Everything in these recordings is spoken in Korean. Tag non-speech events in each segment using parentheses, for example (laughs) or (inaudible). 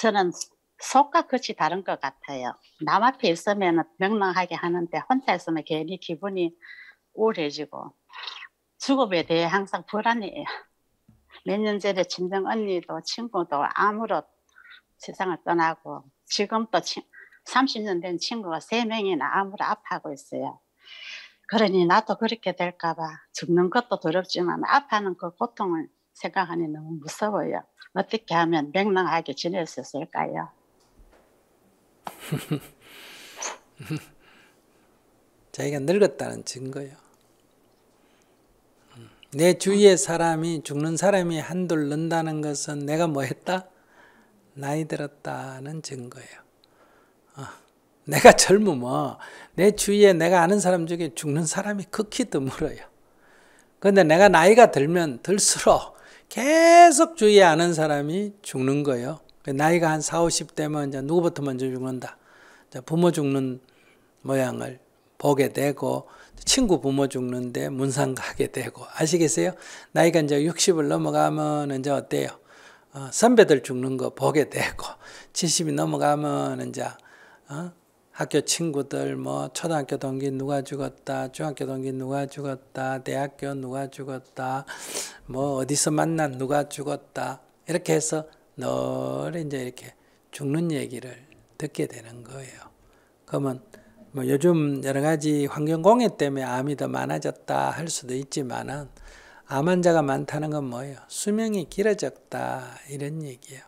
저는 속과 끝이 다른 것 같아요. 남 앞에 있으면 명랑하게 하는데 혼자 있으면 괜히 기분이 우울해지고 죽음에 대해 항상 불안해요. 몇 년 전에 친정 언니도 친구도 암으로 세상을 떠나고 지금도 30년 된 친구가 3명이나 암으로 아파하고 있어요. 그러니 나도 그렇게 될까봐 죽는 것도 두렵지만 아파하는 그 고통을 생각하니 너무 무서워요. 어떻게 하면 냉랑하게지냈었을까요 (laughs) 자기가 늙었다는 증거요. 음. 내 주위의 사람이 죽는 사람이 한둘 는다는 것은 내가 뭐 했다? 나이 들었다는 증거예요. 어. 내가 젊으면 내 주위에 내가 아는 사람 중에 죽는 사람이 극히 드물어요. 그런데 내가 나이가 들면 들수록 계속 주의 아는 사람이 죽는 거예요. 나이가 한 4, 50대면 이제 누구부터 먼저 죽는다. 부모 죽는 모양을 보게 되고 친구 부모 죽는데 문상 가게 되고 아시겠어요? 나이가 이제 60을 넘어가면 이제 어때요? 어, 선배들 죽는 거 보게 되고 70이 넘어가면 이제 어? 학교 친구들 뭐 초등학교 동기 누가 죽었다, 중학교 동기 누가 죽었다, 대학교 누가 죽었다, 뭐 어디서 만난 누가 죽었다 이렇게 해서 널 이제 이렇게 죽는 얘기를 듣게 되는 거예요. 그러면 뭐 요즘 여러 가지 환경 공해 때문에 암이 더 많아졌다 할 수도 있지만은 암 환자가 많다는 건 뭐예요? 수명이 길어졌다 이런 얘기예요.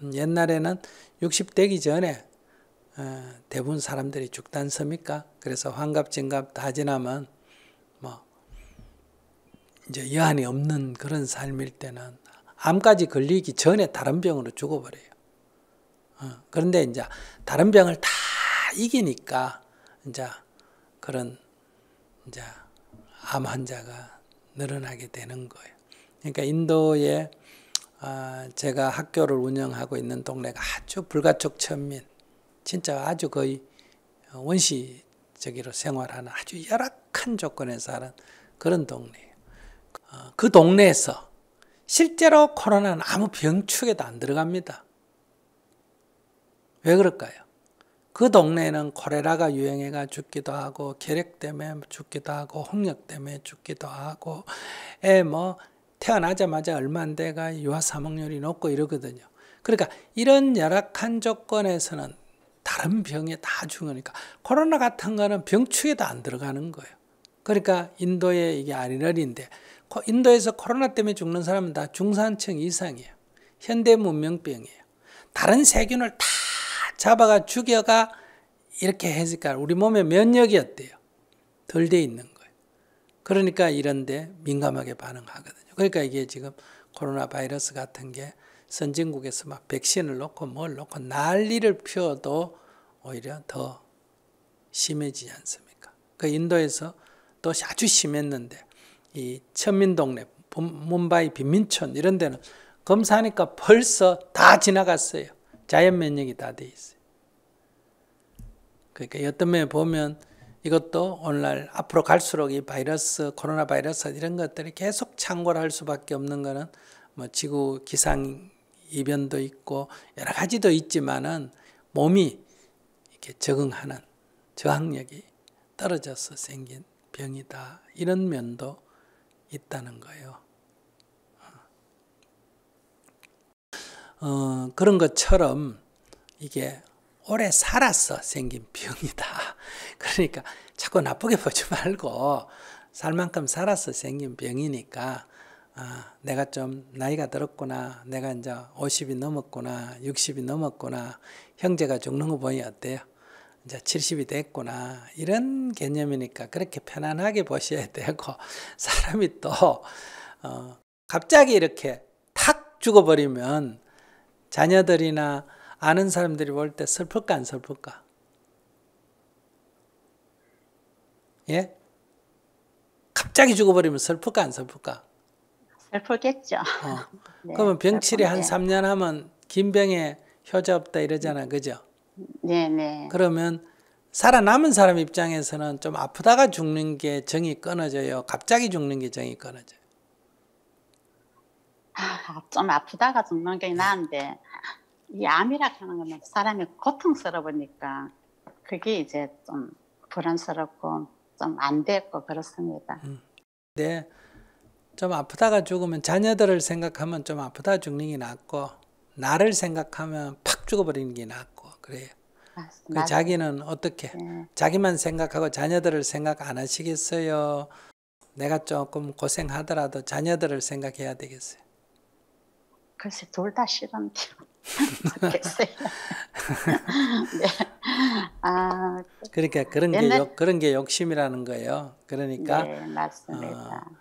음, 옛날에는 60대기 전에 대부분 사람들이 죽단 섭니까? 그래서 환갑, 진갑 다 지나면 뭐 이제 여한이 없는 그런 삶일 때는 암까지 걸리기 전에 다른 병으로 죽어버려요. 어, 그런데 이제 다른 병을 다 이기니까 이제 그런 이제 암 환자가 늘어나게 되는 거예요. 그러니까 인도에 아, 제가 학교를 운영하고 있는 동네가 아주 불가촉천민 진짜 아주 거의 원시 저기로 생활하는 아주 열악한 조건에 서하는 그런 동네예요. 어, 그 동네에서 실제로 코로나는 아무 병축에도 안 들어갑니다. 왜 그럴까요? 그 동네에는 코레라가 유행해가 죽기도 하고 결핵 때문에 죽기도 하고 홍역 때문에 죽기도 하고 에뭐 태어나자마자 얼마 안 돼가 유아 사망률이 높고 이러거든요. 그러니까 이런 열악한 조건에서는 다른 병에 다 중요하니까 코로나 같은 거는 병축에도안 들어가는 거예요. 그러니까 인도에 이게 아리널인데 인도에서 코로나 때문에 죽는 사람은 다 중산층 이상이에요. 현대 문명병이에요. 다른 세균을 다 잡아가 죽여가 이렇게 해니까 우리 몸에 면역이 어때요? 덜 돼 있는 거예요. 그러니까 이런데 민감하게 반응하거든요. 그러니까 이게 지금 코로나 바이러스 같은 게 선진국에서 막 백신을 놓고 뭘 놓고 난리를 피워도 오히려 더 심해지지 않습니까? 그 인도에서 또 아주 심했는데 이 천민동네, 뭄바이 빈민촌 이런 데는 검사하니까 벌써 다 지나갔어요. 자연 면역이 다 돼 있어요. 그러니까 어떤 면에 보면 이것도 오늘날 앞으로 갈수록 이 바이러스, 코로나 바이러스 이런 것들이 계속 창궐할 수밖에 없는 것은 뭐 지구 기상 이변도 있고 여러 가지도 있지만은 몸이 이렇게 적응하는 저항력이 떨어져서 생긴 병이다. 이런 면도 있다는 거예요. 어, 그런 것처럼 이게 오래 살아서 생긴 병이다. (laughs) 그러니까 자꾸 나쁘게 보지 말고 살 만큼 살아서 생긴 병이니까 아, 내가 좀 나이가 들었구나. 내가 이제 50이 넘었구나. 60이 넘었구나. 형제가 죽는 거 보니 어때요? 이제 70이 됐구나. 이런 개념이니까 그렇게 편안하게 보셔야 되고, (laughs) 사람이 또, 어, 갑자기 이렇게 탁 죽어버리면 자녀들이나 아는 사람들이 볼 때 슬플까, 안 슬플까? 예? 갑자기 죽어버리면 슬플까, 안 슬플까? 잘 풀겠죠. 어. (laughs) 네, 그러면 병치레 한 3년 하면 긴병에 효자 없다 이러잖아, 그죠? 네네. 네. 그러면 살아남은 사람 입장에서는 좀 아프다가 죽는 게 정이 끊어져요. 갑자기 죽는 게 정이 끊어져요. 아, 좀 아프다가 죽는 게 나은데 이 암이라 하는 거 사람이 고통스러우니까 그게 이제 좀 불안스럽고 좀안 됐고 그렇습니다. 음. 네. 좀 아프다가 죽으면 자녀들을 생각하면 좀 아프다 죽는 게 낫고 나를 생각하면 팍 죽어버리는 게 낫고 그래요. 그 자기는 어떻게 네. 자기만 생각하고 자녀들을 생각 안 하시겠어요? 내가 조금 고생하더라도 자녀들을 생각해야 되겠어요. 글쎄 둘다 싫은데 요 네. 아, 그러니까 그런 옛날... 게 욕, 그런 게 욕심이라는 거예요. 그러니까 네, 맞습니다. 어,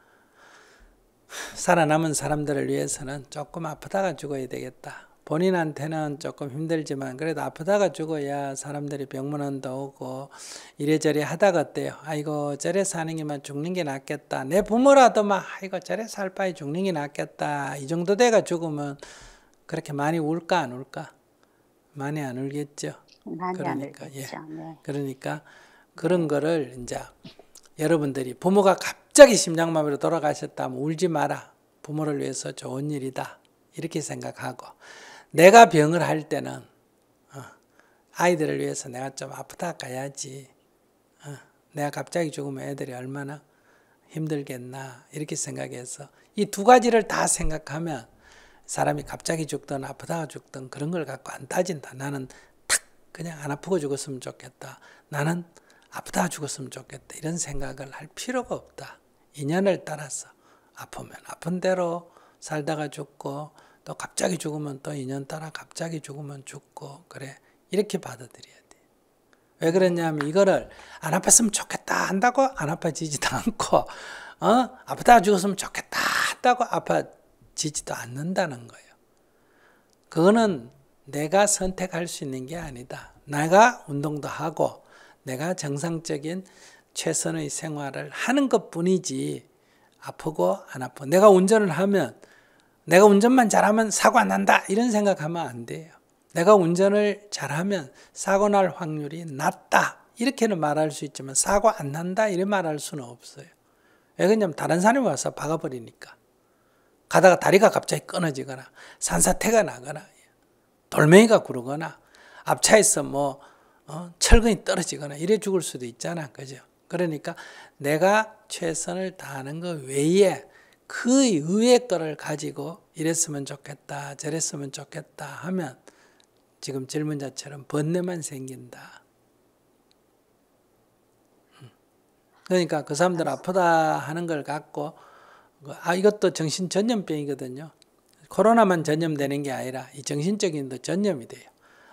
살아남은 사람들을 위해서는 조금 아프다가 죽어야 되겠다. 본인한테는 조금 힘들지만 그래도 아프다가 죽어야 사람들이 병문안도 오고 이래저래 하다가 어때요. 아이고 저래 사는 게만 죽는 게 낫겠다. 내 부모라도 막 아이고 저래 살 바에 죽는 게 낫겠다. 이 정도 돼가 죽으면 그렇게 많이 울까 안 울까? 많이 안 울겠죠. 많이 그러니까, 안 예. 울겠죠. 예. 네. 그러니까 그런 거를 이제 여러분들이 부모가 갑 갑자기 심장마비로 돌아가셨다면 울지 마라. 부모를 위해서 좋은 일이다. 이렇게 생각하고 내가 병을 할 때는 어, 아이들을 위해서 내가 좀 아프다 가야지. 어, 내가 갑자기 죽으면 애들이 얼마나 힘들겠나 이렇게 생각해서 이 두 가지를 다 생각하면 사람이 갑자기 죽든 아프다가 죽든 그런 걸 갖고 안 따진다. 나는 탁 그냥 안 아프고 죽었으면 좋겠다. 나는 아프다 죽었으면 좋겠다. 이런 생각을 할 필요가 없다. 인연을 따라서 아프면 아픈 대로 살다가 죽고 또 갑자기 죽으면 또 인연 따라 갑자기 죽으면 죽고 그래 이렇게 받아들여야 돼. 왜 그러냐면 이거를 안 아팠으면 좋겠다 한다고 안 아파지지도 (laughs) 않고 어 아프다 죽었으면 좋겠다 한다고 아파지지도 않는다는 거예요. 그거는 내가 선택할 수 있는 게 아니다. 내가 운동도 하고 내가 정상적인 최선의 생활을 하는 것 뿐이지 아프고 안 아프고 내가 운전을 하면 내가 운전만 잘하면 사고 안 난다 이런 생각하면 안 돼요. 내가 운전을 잘하면 사고 날 확률이 낮다 이렇게는 말할 수 있지만 사고 안 난다 이런 말할 수는 없어요. 왜 그러냐면 다른 사람이 와서 박아버리니까 가다가 다리가 갑자기 끊어지거나 산사태가 나거나 돌멩이가 구르거나 앞차에서 뭐 어? 철근이 떨어지거나 이래 죽을 수도 있잖아, 그죠? 그러니까 내가 최선을 다하는 것 외에 그의외의 거를 가지고 이랬으면 좋겠다, 저랬으면 좋겠다 하면 지금 질문자처럼 번뇌만 생긴다. 음. 그러니까 그 사람들 아프다 하는 걸 갖고 그, 아 이것도 정신 전염병이거든요. 코로나만 전염되는 게 아니라 이 정신적인 도 전염이 돼요.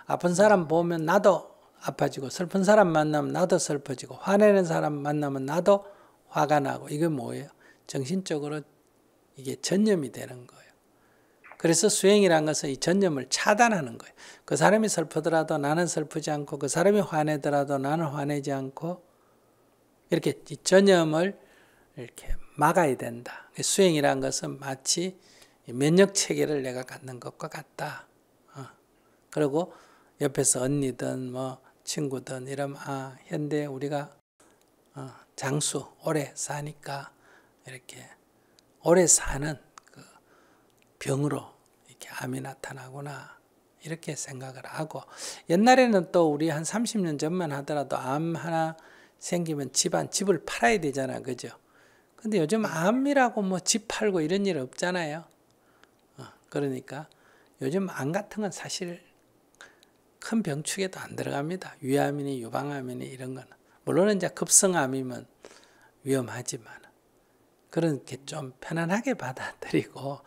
아픈 사람 보면 나도 아파지고 슬픈 사람 만나면 나도 슬퍼지고 화내는 사람 만나면 나도 화가 나고 이게 뭐예요? 정신적으로 이게 전념이 되는 거예요. 그래서 수행이란 것은 이 전념을 차단하는 거예요. 그 사람이 슬프더라도 나는 슬프지 않고 그 사람이 화내더라도 나는 화내지 않고 이렇게 이 전념을 이렇게 막아야 된다. 수행이란 것은 마치 면역 체계를 내가 갖는 것과 같다. 어. 그리고 옆에서 언니든 뭐 친구든 이런 아 현대 우리가 어, 장수 오래 사니까 이렇게 오래 사는 그 병으로 이렇게 암이 나타나거나 이렇게 생각을 하고 옛날에는 또 우리 한 30년 전만 하더라도 암 하나 생기면 집안 집을 팔아야 되잖아 그죠? 근데 요즘 암이라고 뭐 집 팔고 이런 일 없잖아요. 어, 그러니까 요즘 암 같은 건 사실 큰 병축에도 안 들어갑니다. 위암이니 유방암이니 이런 거 물론 이제 급성암이면 위험하지만 그렇게 좀 편안하게 받아들이고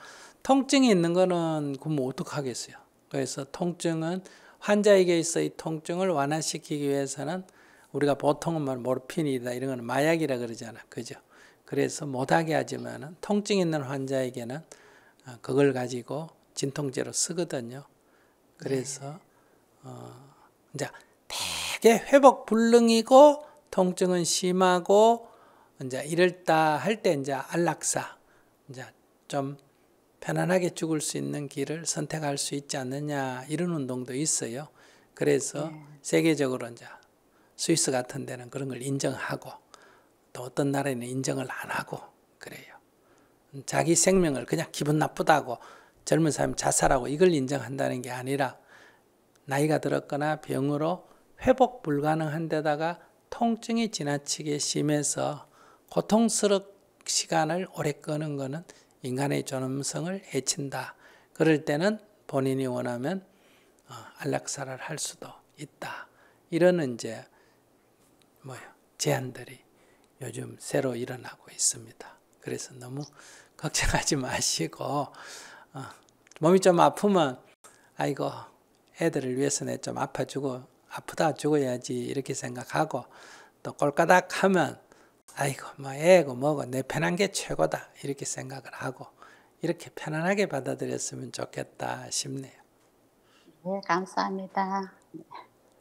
통증이 있는 거는 그럼 어떡하겠어요. 그래서 통증은 환자에게 있어 이 통증을 완화시키기 위해서는 우리가 보통은 뭐 모르핀이다 이런 거 마약이라 그러잖아. 그죠? 그래서 못하게 하지만 통증 있는 환자에게는 어, 그걸 가지고 진통제로 쓰거든요. 그래서 네. 어, 이제 되게 회복 불능이고 통증은 심하고 이제 이럴다 할때 이제 안락사 이제 좀 편안하게 죽을 수 있는 길을 선택할 수 있지 않느냐 이런 운동도 있어요. 그래서 네. 세계적으로 이제 스위스 같은 데는 그런 걸 인정하고 또 어떤 나라에는 인정을 안 하고 그래요. 자기 생명을 그냥 기분 나쁘다고 젊은 사람 이 자살하고 이걸 인정한다는 게 아니라 나이가 들었거나 병으로 회복 불가능한 데다가 통증이 지나치게 심해서 고통스럽 시간을 오래 끄는 것은 인간의 존엄성을 해친다. 그럴 때는 본인이 원하면 어, 안락사를 할 수도 있다. 이런 이제 뭐야 제안들이 요즘 새로 일어나고 있습니다. 그래서 너무 걱정하지 (laughs) 마시고 어, 몸이 좀 아프면 아이고 애들을 위해서는 좀아파 죽어 아프다 죽어야지 이렇게 생각하고 또 꼴까닥 하면 아이고 뭐 애고 뭐고 내 편한 게 최고다 이렇게 생각을 하고 이렇게 편안하게 받아들였으면 좋겠다 싶네요. 네 감사합니다.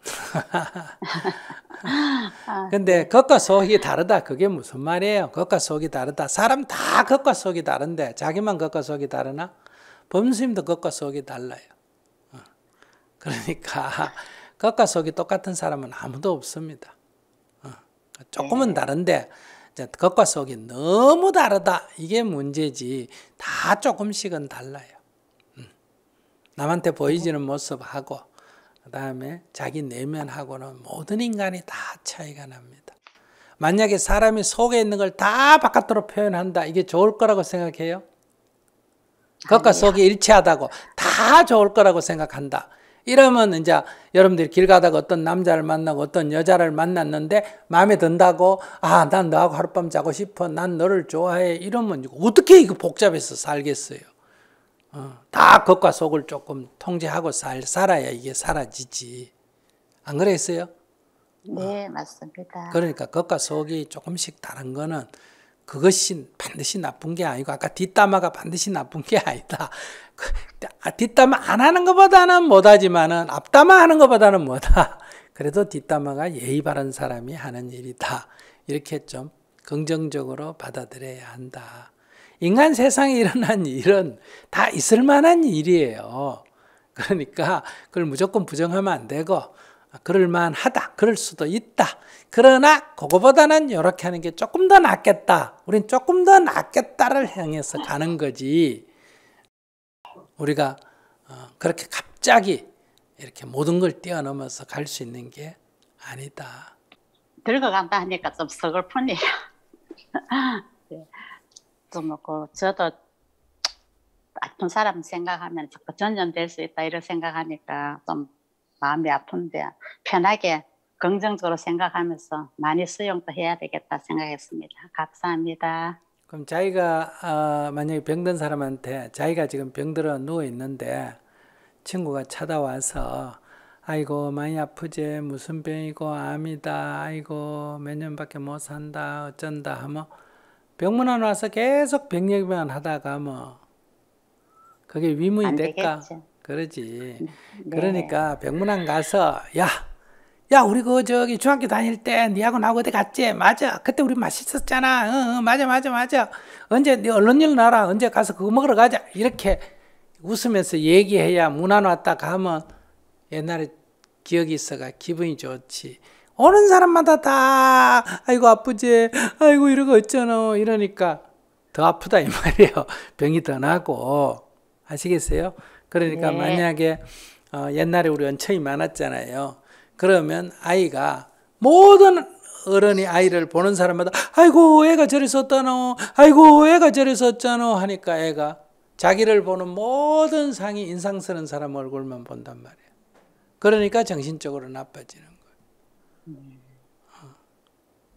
(laughs) 근데 겉과 속이 다르다 그게 무슨 말이에요? 겉과 속이 다르다 사람 다 겉과 속이 다른데 자기만 겉과 속이 다르나? 범수님도 겉과 속이 달라요. 그러니까 (laughs) 겉과 속이 똑같은 사람은 아무도 없습니다. 어, 조금은 다른데 겉과 속이 너무 다르다. 이게 문제지. 다 조금씩은 달라요. 음. 남한테 보이지는 모습하고 그다음에 자기 내면하고는 모든 인간이 다 차이가 납니다. 만약에 사람이 속에 있는 걸 다 바깥으로 표현한다. 이게 좋을 거라고 생각해요? 겉과 속이 일치하다고 다 좋을 거라고 생각한다. 이러면 이제 여러분들이 길 가다가 어떤 남자를 만나고 어떤 여자를 만났는데 마음에 든다고 아, 난 너하고 하룻밤 자고 싶어. 난 너를 좋아해. 이러면 어떻게 이거 복잡해서 살겠어요. 어, 다 겉과 속을 조금 통제하고 살, 살아야 이게 사라지지. 안 그랬어요? 네, 어. 맞습니다. 그러니까 겉과 속이 조금씩 다른 거는 그것이 반드시 나쁜 게 아니고 아까 뒷담화가 반드시 나쁜 게 아니다. 그, 아, 뒷담화 안 하는 것보다는 못하지만은 앞담화 하는 것보다는 뭐다. 그래도 뒷담화가 예의 바른 사람이 하는 일이다. 이렇게 좀 긍정적으로 받아들여야 한다. 인간 세상에 일어난 일은 다 있을 만한 일이에요. 그러니까 그걸 무조건 부정하면 안 되고 그럴만하다. 그럴 수도 있다. 그러나 그거보다는 이렇게 하는 게 조금 더 낫겠다. 우린 조금 더 낫겠다를 향해서 가는 거지. 우리가 어, 그렇게 갑자기 이렇게 모든 걸 뛰어넘어서 갈 수 있는 게 아니다. 늙어간다 하니까 좀 서글프네요. (laughs) 네. 좀 그, 저도 아픈 사람 생각하면 자꾸 전염될 수 있다 이런 생각하니까 좀 마음이 아픈데 편하게 긍정적으로 생각하면서 많이 수용도 해야 되겠다 생각했습니다. 감사합니다. 그럼 자기가 어, 만약에 병든 사람한테 자기가 지금 병들어 누워 있는데 친구가 찾아와서 아이고 많이 아프지 무슨 병이고 암이다 아이고 몇 년밖에 못 산다 어쩐다 하면 병문안 와서 계속 병 얘기만 하다가 뭐 그게 위문이 될까? 되겠지. 그러지. 네. 그러니까 백문항 가서 야, 야 우리 그 저기 중학교 다닐 때 니하고 나하고 어디 갔지? 맞아. 그때 우리 맛있었잖아. 어, 어, 맞아, 맞아, 맞아. 언제 네 얼른 일나라 언제 가서 그거 먹으러 가자. 이렇게 웃으면서 얘기해야 문 안 왔다 가면 옛날에 기억이 있어가 기분이 좋지. 오는 사람마다 다 아이고 아프지. 아이고 이러고 있잖아. 이러니까 더 아프다 이 말이에요. (laughs) 병이 더 나고 아시겠어요? 그러니까 네. 만약에 어, 옛날에 우리 원청이 많았잖아요. 그러면 아이가 모든 어른이 아이를 보는 사람마다 아이고 애가 저리 썼다노 아이고 애가 저리 썼잖아 하니까 애가 자기를 보는 모든 상이 인상 쓰는 사람 얼굴만 본단 말이에요. 그러니까 정신적으로 나빠지는 거예요. 어.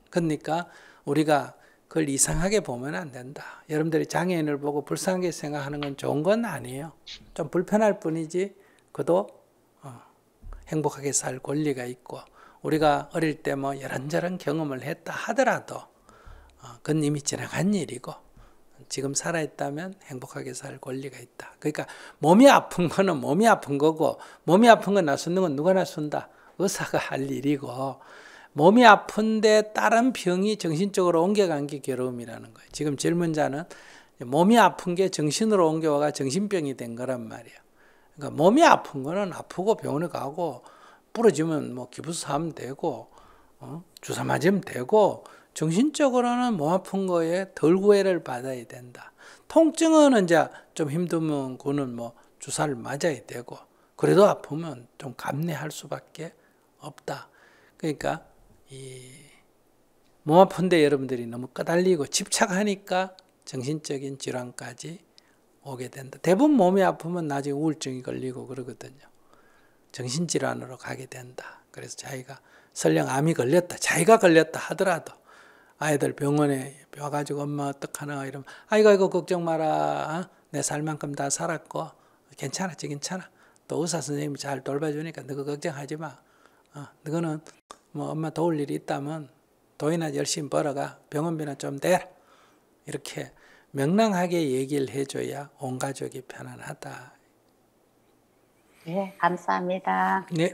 그러니까 우리가 그걸 이상하게 보면 안 된다. 여러분들이 장애인을 보고 불쌍하게 생각하는 건 좋은 건 아니에요. 좀 불편할 뿐이지 그도 어, 행복하게 살 권리가 있고 우리가 어릴 때 뭐 이런저런 경험을 했다 하더라도 어, 그건 이미 지나간 일이고 지금 살아있다면 행복하게 살 권리가 있다. 그러니까 몸이 아픈 거는 몸이 아픈 거고 몸이 아픈 건나서건 누가 나선다. 의사가 할 일이고 몸이 아픈데 다른 병이 정신적으로 옮겨간 게 괴로움이라는 거예요. 지금 젊은 자는 몸이 아픈 게 정신으로 옮겨와가 정신병이 된 거란 말이에요. 그러니까 몸이 아픈 거는 아프고 병원에 가고 부러지면 뭐 기부스 하면 되고 어? 주사 맞으면 되고 정신적으로는 몸 아픈 거에 덜 구애를 받아야 된다. 통증은 이제 좀 힘들면 그는 뭐 주사를 맞아야 되고 그래도 아프면 좀 감내할 수밖에 없다. 그러니까 이몸 아픈데 여러분들이 너무 까달리고 집착하니까 정신적인 질환까지 오게 된다. 대부분 몸이 아프면 나중에 우울증이 걸리고 그러거든요. 정신질환으로 가게 된다. 그래서 자기가 설령 암이 걸렸다. 자기가 걸렸다 하더라도 아이들 병원에 와가지고 엄마 어떡하나 이러면 아이고 아이고 걱정 마라. 어? 내 살만큼 다 살았고 괜찮아. 지 괜찮아. 또 의사 선생님이 잘 돌봐주니까 너가 걱정하지 마. 어, 너는 뭐 엄마 도울 일이 있다면 돈이나 열심히 벌어가 병원비나 좀 대라 이렇게 명랑하게 얘기를 해줘야 온 가족이 편안하다. 네, 감사합니다. 네.